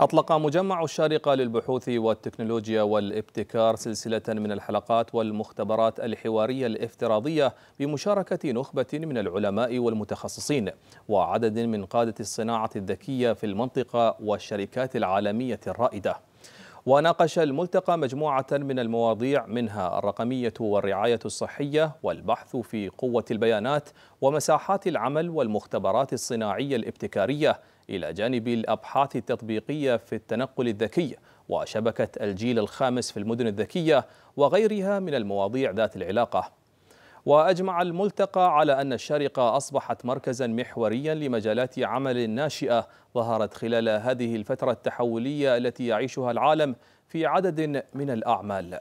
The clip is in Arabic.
أطلق مجمع الشارقة للبحوث والتكنولوجيا والابتكار سلسلة من الحلقات والمختبرات الحوارية الافتراضية بمشاركة نخبة من العلماء والمتخصصين وعدد من قادة الصناعة الذكية في المنطقة والشركات العالمية الرائدة وناقش الملتقى مجموعة من المواضيع منها الرقمية والرعاية الصحية والبحث في قوة البيانات ومساحات العمل والمختبرات الصناعية الابتكارية إلى جانب الأبحاث التطبيقية في التنقل الذكي وشبكة الجيل الخامس في المدن الذكية وغيرها من المواضيع ذات العلاقة وأجمع الملتقى على أن الشارقة أصبحت مركزا محوريا لمجالات عمل ناشئة ظهرت خلال هذه الفترة التحولية التي يعيشها العالم في عدد من الأعمال